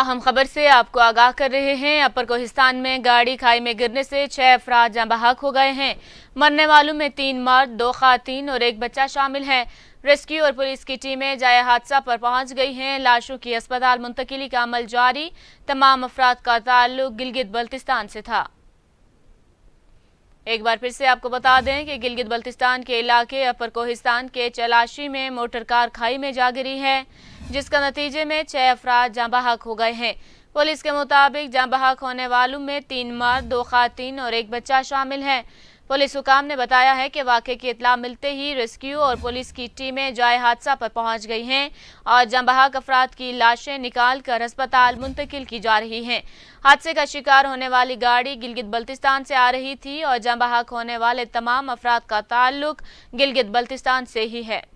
अहम खबर से आपको आगाह कर रहे हैं अपर कोहिस्तान में गाड़ी खाई में गिरने से छह अफराद जहाँ बहाक हो गए हैं मरने वालों में तीन मर्द दो खातन और एक बच्चा शामिल है रेस्क्यू और पुलिस की टीमें जाए हादसा पर पहुंच गई हैं लाशों की अस्पताल मुंतकली का अमल जारी तमाम अफराद का ताल्लुक गिलगित बल्तिस्तान से था एक बार फिर से आपको बता दें कि गिलगित बल्तिस्तान के इलाके अपर कोहिस्तान के चलाशी में मोटर कार खाई में जा गिरी है जिसका नतीजे में छह अफराद जहाँ बहाक हो गए हैं पुलिस के मुताबिक जहाँ बहक होने वालों में तीन मर्द दो खातन और एक बच्चा शामिल है पुलिस हुकाम ने बताया है कि वाक्य की इतला मिलते ही रेस्क्यू और पुलिस की टीमें जाए हादसा पर पहुंच गई हैं और जमबहाक अफराद की लाशें निकाल कर अस्पताल मुंतकिल की जा रही हैं हादसे का शिकार होने वाली गाड़ी गिलगित बल्तिस्तान से आ रही थी और जमबहाक होने वाले तमाम अफराद का ताल्लुक गिलगित बल्तिस्तान से ही है